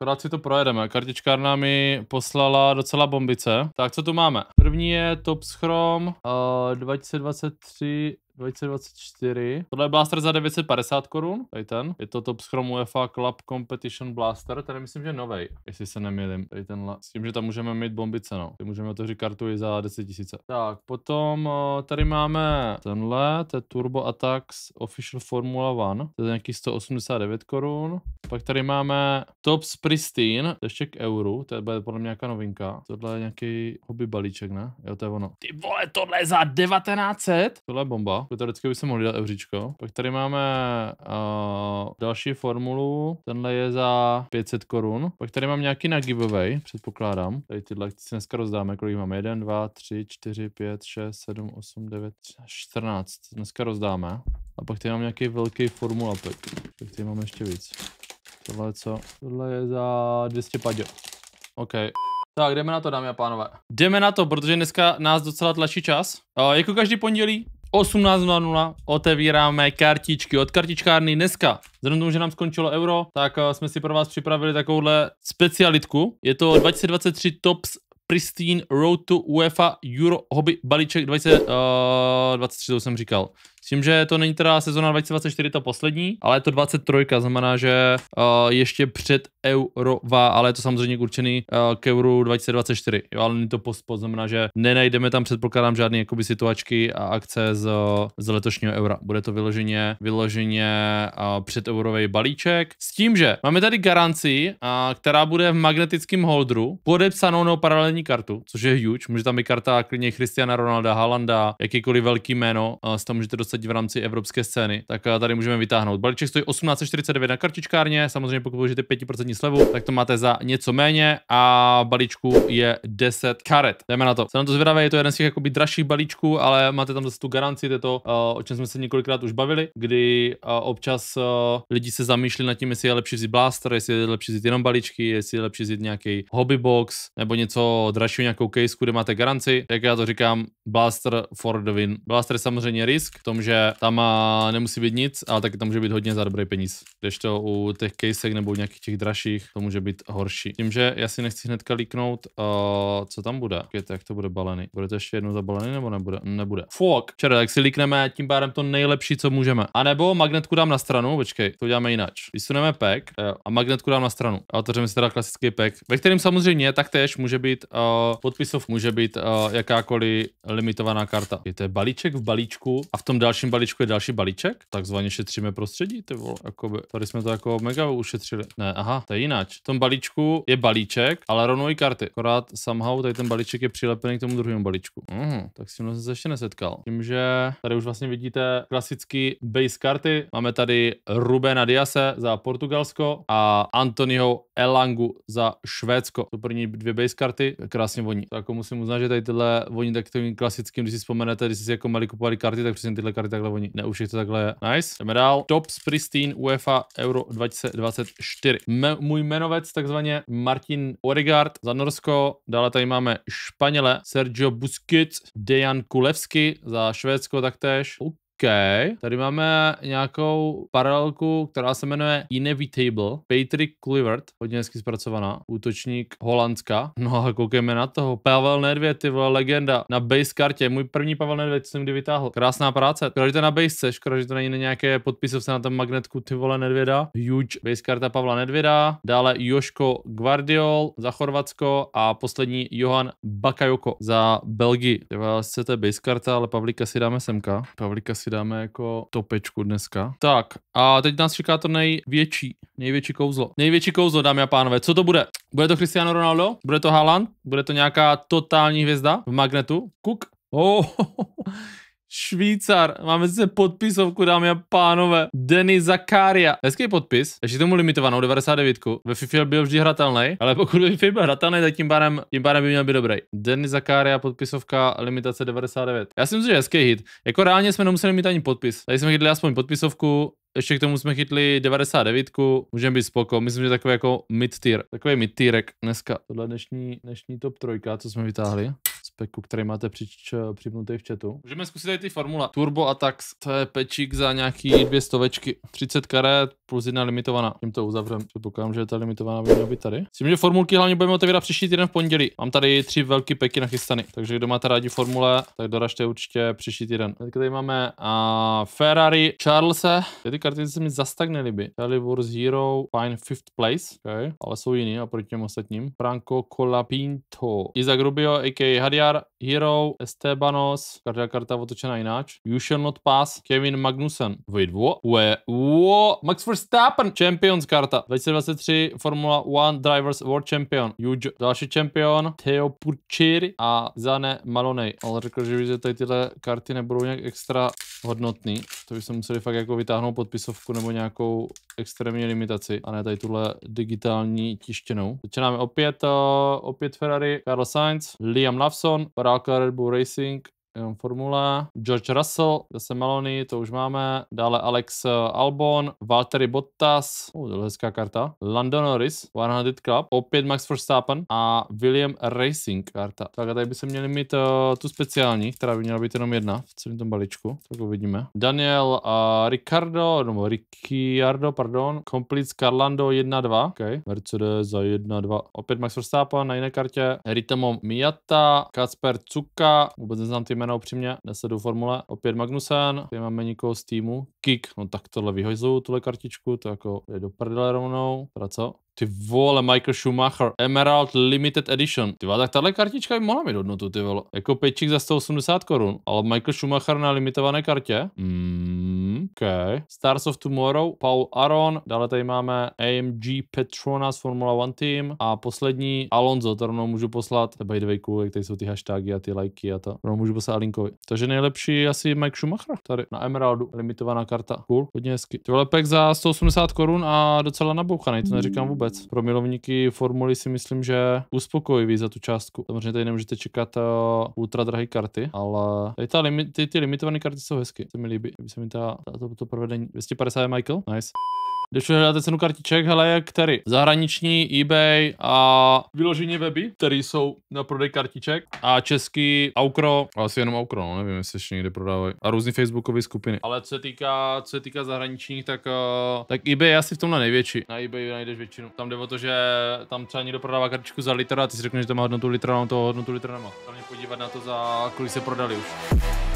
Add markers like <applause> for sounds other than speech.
Akorát si to projedeme. Kartičkárna mi poslala docela bombice. Tak co tu máme? První je Top Schrom uh, eh, 2023 2024. Tohle je blaster za 950 korun, tady ten. Je to Top schromu UEFA Club Competition Blaster, tady myslím, že novej, jestli se nemýlim. Tady ten S tím, že tam můžeme mít bombice, no. Ty můžeme otevřít kartu i za 10 000. Tak, potom eh, tady máme tenhle, to je Turbo Attacks Official Formula One. To je nějaký 189 korun. Pak tady máme Tops Pristine, to ještě k euru, to je podle mě nějaká novinka. Tohle je nějaký hobby balíček, ne? Jo, to je ono. Ty vole, tohle je za 1900? Tohle je bomba. To Teoreticky by se mohli dát euříčko. Pak tady máme uh, další formulu, tenhle je za 500 korun. Pak tady mám nějaký na giveaway, předpokládám. Tady tyhle ty si dneska rozdáme, kolik máme? 1, 2, 3, 4, 5, 6, 7, 8, 9, 14. Dneska rozdáme. A pak tady mám nějaký velký formulapek. Pak tady mám ještě víc. Tohle co? Tohle je za 200 padě. OK. Tak, jdeme na to, dámy a pánové. Jdeme na to, protože dneska nás docela tlačí čas. Uh, jako každý pondělí 18.00 otevíráme kartičky od kartičkárny dneska. Vzhledem tomu, že nám skončilo euro, tak eh, jsme si pro vás připravili takovouhle specialitku. Je to 2023 Tops Pristine Road to UEFA Euro Hobby balíček 2023, uh, eh, to jsem říkal. S tím, že to není teda sezona 2024 to poslední, ale je to 23, znamená, že uh, ještě před Eurova, ale je to samozřejmě určený uh, k Euru 2024, jo, ale není to post, znamená, že nenajdeme tam předpokládám žádný jakoby situačky a akce z, z letošního Eura. Bude to vyloženě, vyloženě uh, eh, předeurový balíček. S tím, že máme tady garanci, uh, která bude v magnetickém holdru, podepsanou na paralelní kartu, což je huge, může tam být karta klidně Christiana Ronalda, Halanda, jakýkoliv velký jméno, uh, toho můžete dostat v rámci evropské scény, tak eh, tady můžeme vytáhnout. Balíček stojí 18,49 na kartičkárně, samozřejmě pokud použijete 5% slevu, tak to máte za něco méně a balíčku je 10 karet. Jdeme na to. Jsem na to zvědavý, je to jeden z těch jakoby dražších balíčků, ale máte tam zase tu garanci, to, eh, o čem jsme se několikrát už bavili, kdy eh, občas lidi se zamýšlí nad tím, jestli je lepší vzít blaster, jestli je lepší vzít jenom balíčky, jestli je lepší vzít nějaký hobby box nebo něco dražšího, nějakou case, kde máte garanci. Jak já to říkám, blaster for the win. Blaster je samozřejmě risk v tom, že tam eh, nemusí být nic, ale taky tam může být hodně za dobrý peníz. Když to u těch kejsek nebo u nějakých těch dražších, to může být horší. Tím, že já si nechci hnedka líknout, uh, co tam bude. Květ, jak to bude balený? Bude to ještě jednou zabalený nebo nebude? Nebude. Fuck. Čere, tak si líkneme tím pádem to nejlepší, co můžeme. A nebo magnetku dám na stranu, počkej, to uděláme jinak. Vysuneme pek eh, a magnetku dám na stranu. A otevřeme si teda klasický pek, ve kterém samozřejmě taktéž může být uh, podpisov, může být uh, jakákoliv limitovaná karta. Je to balíček v balíčku a v tom další dalším balíčku je další balíček, takzvaně šetříme prostředí, ty vole, jakoby. Tady jsme to jako mega ušetřili. Ne, aha, to je jináč. V tom balíčku je balíček, ale rovnou i karty. Akorát somehow tady ten balíček je přilepený k tomu druhému balíčku. Mhm, tak s tím jsem se ještě nesetkal. Tím, že tady už vlastně vidíte klasický base karty. Máme tady Rubena Diase za Portugalsko a Antonio. Elangu za Švédsko. To první dvě base karty, krásně voní. Tak jako musím uznat, že tady tyhle voní tak tím klasickým, když si vzpomenete, když si jako mali kupovali karty, tak přesně tyhle karty takhle voní. Ne, to takhle je. Nice. Jdeme dál. Tops Pristine UEFA Euro 2024. Me, můj jmenovec takzvaně Martin Origard za Norsko. Dále tady máme Španěle Sergio Busquets, Dejan Kulevsky za Švédsko taktéž. OK, OK. Tady máme nějakou paralelku, která se jmenuje Inevitable. Patrick Clivert, hodně hezky zpracovaná. Útočník Holandska. No a koukejme na toho. Pavel Nedvěd, ty vole, legenda. Na base kartě. Můj první Pavel Nedvěd, co jsem kdy vytáhl. Krásná práce. Škoda, že to na base, škoda, že to není na nějaké podpisovce na tom magnetku, ty vole, Nedvěda. Huge base karta Pavla Nedvěda. Dále Joško Guardiol za Chorvatsko a poslední Johan Bakajoko za Belgii. Ty vole, sice to je base karta, ale Pavlíka si dáme semka. Pavlíka si si dáme jako topečku dneska. Tak a teď nás čeká to největší, největší kouzlo. Největší kouzlo, dámy a pánové. Co to bude? Bude to Cristiano Ronaldo? Bude to Haaland? Bude to nějaká totální hvězda v magnetu? Kuk? Oh, <laughs> Švýcar. Máme zase podpisovku, dámy a pánové. Denis Zakaria. Hezký podpis. Takže tomu limitovanou 99. Ve FIFA byl vždy hratelný, ale pokud by FIFA byl hratelný, tak tím pádem, tím pádem by měl být dobrý. Denis Zakaria, podpisovka, limitace 99. Já si myslím, že hezký hit. Jako reálně jsme nemuseli mít ani podpis. Tady jsme chytli aspoň podpisovku, ještě k tomu jsme chytli 99, můžeme být spoko, myslím, že takový jako mid-tier, takový mid-tierek dneska. Tohle dnešní, dnešní top trojka, co jsme vytáhli speku, který máte přič, připnutý v chatu. Můžeme zkusit tady ty formula. Turbo Attacks, to je pečík za nějaký dvě stovečky. 30 karet plus jedna limitovaná. Tím to uzavřem. Předpokládám, že ta limitovaná by měla být tady. Myslím, že formulky hlavně budeme otevírat příští týden v pondělí. Mám tady tři velké peky nachystany. Takže kdo máte rádi formule, tak doražte určitě příští týden. Teď tady máme a Ferrari, Charlese. Ty karty se mi zas tak nelíbí. Charlie Wars Hero, Fine Fifth Place, okay. ale jsou jiný a proti těm ostatním. Franco Colapinto, Isaac Rubio, a.k.a. Hadia Jar, Hero, Estebanos, každá karta otočená jináč, You Shall Not Pass, Kevin Magnussen, Vidvo, Ue, wo, Max Verstappen, Champions karta, 2023 Formula One Drivers World Champion, Huge, další champion, Theo Purchiri a Zane Maloney. ale řekl, že, že tady tyhle karty nebudou nějak extra hodnotný, to by se museli fakt jako vytáhnout podpisovku nebo nějakou extrémní limitaci a ne tady tuhle digitální tištěnou. Začínáme opět, eh, opět Ferrari, Carlos Sainz, Liam Lawson, ماراثون براكر بو ريسينج jenom formula. George Russell, zase Maloney, to už máme. Dále Alex eh, Albon, Valtteri Bottas, uh, to je hezká karta. Lando Norris, 100 Club, opět Max Verstappen a William Racing karta. Tak a tady by se měli mít uh, tu speciální, která by měla být jenom jedna v celém tom balíčku. Tak uvidíme. Daniel uh, Ricardo, nebo Ricciardo, pardon, Complete Carlando 1-2. OK, Mercedes za 1-2. Opět Max Verstappen na jiné kartě. Ritamo Miata, Kacper Cuka, vůbec neznám ty jména jména upřímně, do formule. Opět Magnusen, tady máme někoho z týmu. Kick, no tak tohle vyhozou, tuhle kartičku, to jako je do prdele rovnou. Teda co? Ty vole, Michael Schumacher, Emerald Limited Edition. Ty vole, tak tahle kartička by mohla mít hodnotu, ty vole. Jako pečík za 180 korun, ale Michael Schumacher na limitované kartě? Mm. Okay. Stars of Tomorrow, Paul Aron, dále tady máme AMG Petronas Formula One Team a poslední Alonso, to rovnou můžu poslat, by the way cool, jak tady jsou ty hashtagy a ty lajky a to, rovnou můžu poslat Alinkovi. Takže nejlepší asi Mike Schumacher tady na Emeraldu, limitovaná karta, cool, hodně hezky. Ty vole pack za 180 korun a docela nabouchaný, to neříkám vůbec. Pro milovníky formuly si myslím, že uspokojivý za tu částku. Samozřejmě tady nemůžete čekat eh, ultra drahé karty, ale tady ta limi ty, ty limitované karty jsou hezky, to mi líbí, by. se mi ta, ta to, to provedení. 250 je Michael? Nice. Když hledáte cenu kartiček, hele, jak tady zahraniční, eBay a vyloženě weby, které jsou na prodej kartiček a český Aukro, asi jenom Aukro, no, nevím, jestli ještě někde prodávají a různé facebookové skupiny. Ale co se týká, co se týká zahraničních, tak, uh, tak eBay je asi v tomhle největší. Na eBay najdeš většinu. Tam jde o to, že tam třeba někdo prodává kartičku za litr a ty si řekneš, že to má hodnotu litra, on no, to hodnotu litra nemá. Tam mě podívat na to, za kolik se prodali už.